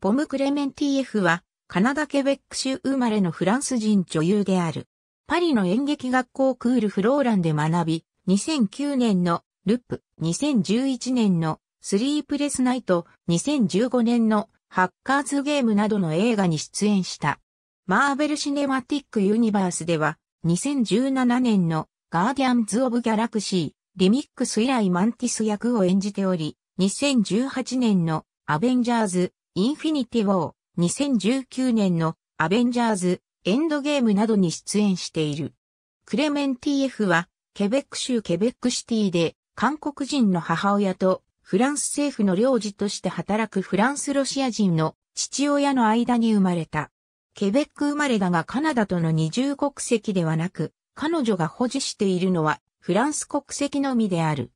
ポム・クレメンティエフは、カナダ・ケベック州生まれのフランス人女優である。パリの演劇学校クール・フローランで学び、2009年のルップ、2011年のスリープレスナイト、2015年のハッカーズゲームなどの映画に出演した。マーベル・シネマティック・ユニバースでは、2017年のガーディアンズ・オブ・ギャラクシー、リミックス以来マンティス役を演じており、2018年のアベンジャーズ、インフィニティ・ウォー、2019年のアベンジャーズ、エンドゲームなどに出演している。クレメン TF は、ケベック州ケベックシティで、韓国人の母親と、フランス政府の領事として働くフランスロシア人の父親の間に生まれた。ケベック生まれだがカナダとの二重国籍ではなく、彼女が保持しているのはフランス国籍のみである。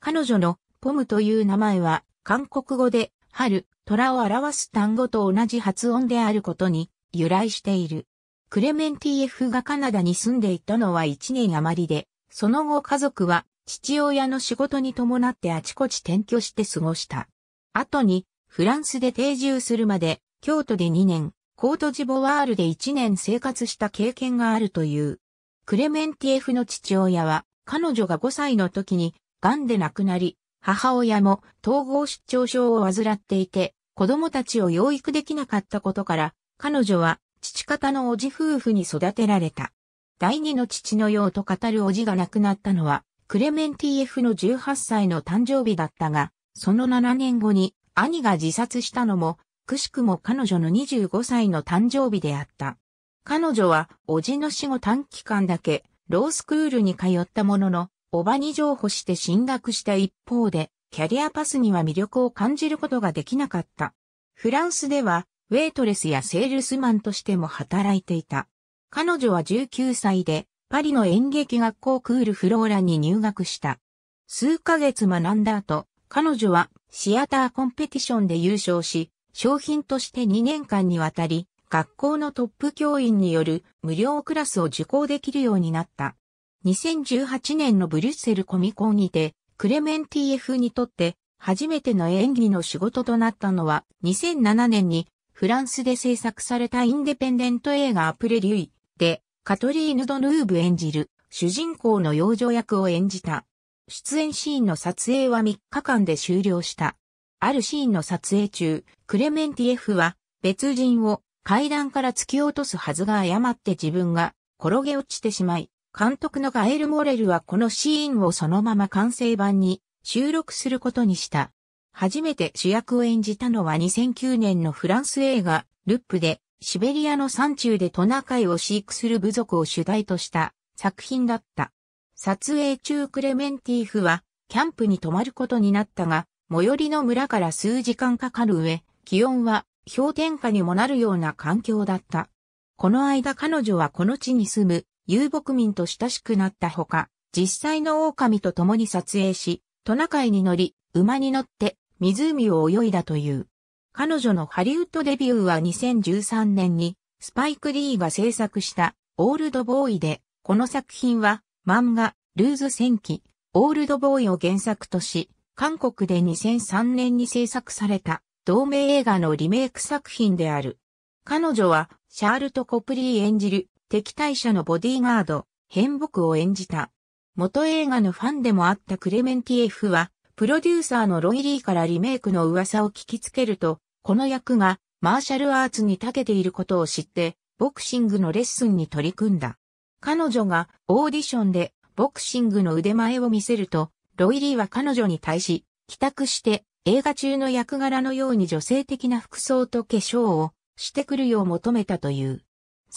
彼女のポムという名前は韓国語で春、虎を表す単語と同じ発音であることに由来している。クレメンティエフがカナダに住んでいたのは1年余りで、その後家族は父親の仕事に伴ってあちこち転居して過ごした。後にフランスで定住するまで、京都で2年、コートジボワールで1年生活した経験があるという。クレメンティエフの父親は、彼女が5歳の時に、癌で亡くなり、母親も統合失調症を患っていて、子供たちを養育できなかったことから、彼女は父方のおじ夫婦に育てられた。第二の父のようと語るおじが亡くなったのは、クレメンティエフの18歳の誕生日だったが、その7年後に兄が自殺したのも、くしくも彼女の25歳の誕生日であった。彼女は、おじの死後短期間だけ、ロースクールに通ったものの、おばに譲歩して進学した一方で、キャリアパスには魅力を感じることができなかった。フランスでは、ウェイトレスやセールスマンとしても働いていた。彼女は19歳で、パリの演劇学校クールフローラに入学した。数ヶ月学んだ後、彼女はシアターコンペティションで優勝し、商品として2年間にわたり、学校のトップ教員による無料クラスを受講できるようになった。2018年のブリュッセルコミコンにて、クレメンティエフにとって初めての演技の仕事となったのは2007年にフランスで制作されたインデペンデント映画アプレリュイでカトリーヌ・ドヌーブ演じる主人公の幼女役を演じた。出演シーンの撮影は3日間で終了した。あるシーンの撮影中、クレメンティエフは別人を階段から突き落とすはずが誤って自分が転げ落ちてしまい、監督のガエル・モレルはこのシーンをそのまま完成版に収録することにした。初めて主役を演じたのは2009年のフランス映画、ルップで、シベリアの山中でトナカイを飼育する部族を主題とした作品だった。撮影中クレメンティーフは、キャンプに泊まることになったが、最寄りの村から数時間かかる上、気温は氷点下にもなるような環境だった。この間彼女はこの地に住む遊牧民と親しくなったほか、実際の狼と共に撮影し、トナカイに乗り、馬に乗って湖を泳いだという。彼女のハリウッドデビューは2013年にスパイク・リーが制作したオールドボーイで、この作品は漫画ルーズ戦記オールドボーイを原作とし、韓国で2003年に制作された同名映画のリメイク作品である。彼女はシャールト・コプリー演じる敵対者のボディーガード、変木を演じた。元映画のファンでもあったクレメンティエフは、プロデューサーのロイリーからリメイクの噂を聞きつけると、この役がマーシャルアーツに長けていることを知って、ボクシングのレッスンに取り組んだ。彼女がオーディションでボクシングの腕前を見せると、ロイリーは彼女に対し、帰宅して映画中の役柄のように女性的な服装と化粧をしてくるよう求めたという。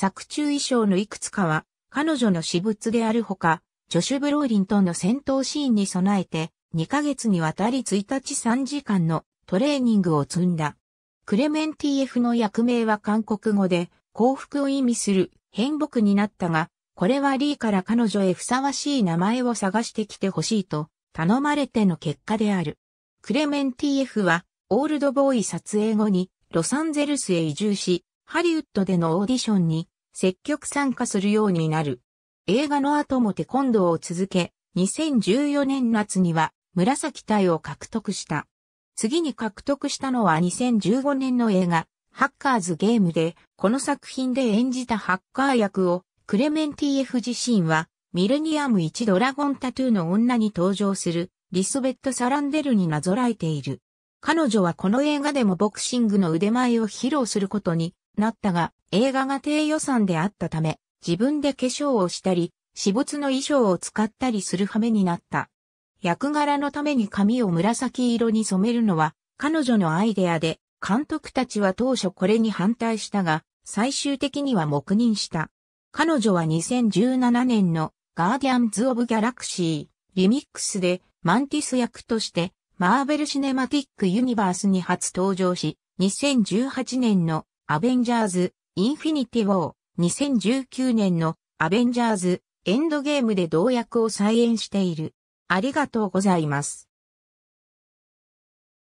作中衣装のいくつかは、彼女の私物であるほか、ジョシュ・ブローリンとの戦闘シーンに備えて、2ヶ月にわたり1日3時間のトレーニングを積んだ。クレメン TF の役名は韓国語で幸福を意味する変木になったが、これはリーから彼女へふさわしい名前を探してきてほしいと頼まれての結果である。クレメン TF はオールドボーイ撮影後にロサンゼルスへ移住し、ハリウッドでのオーディションに積極参加するようになる。映画の後もテコンドーを続け、2014年夏には紫隊を獲得した。次に獲得したのは2015年の映画、ハッカーズゲームで、この作品で演じたハッカー役を、クレメンティエフ自身は、ミレニアム1ドラゴンタトゥーの女に登場する、リソベット・サランデルになぞらえている。彼女はこの映画でもボクシングの腕前を披露することになったが、映画が低予算であったため、自分で化粧をしたり、私物の衣装を使ったりする羽目になった。役柄のために髪を紫色に染めるのは彼女のアイデアで、監督たちは当初これに反対したが、最終的には黙認した。彼女は2017年のガーディアンズ・オブ・ギャラクシー、リミックスでマンティス役としてマーベル・シネマティック・ユニバースに初登場し、2018年のアベンジャーズインフィニティ・ウォー、2019年のアベンジャーズ、エンドゲームで同役を再演している。ありがとうございます。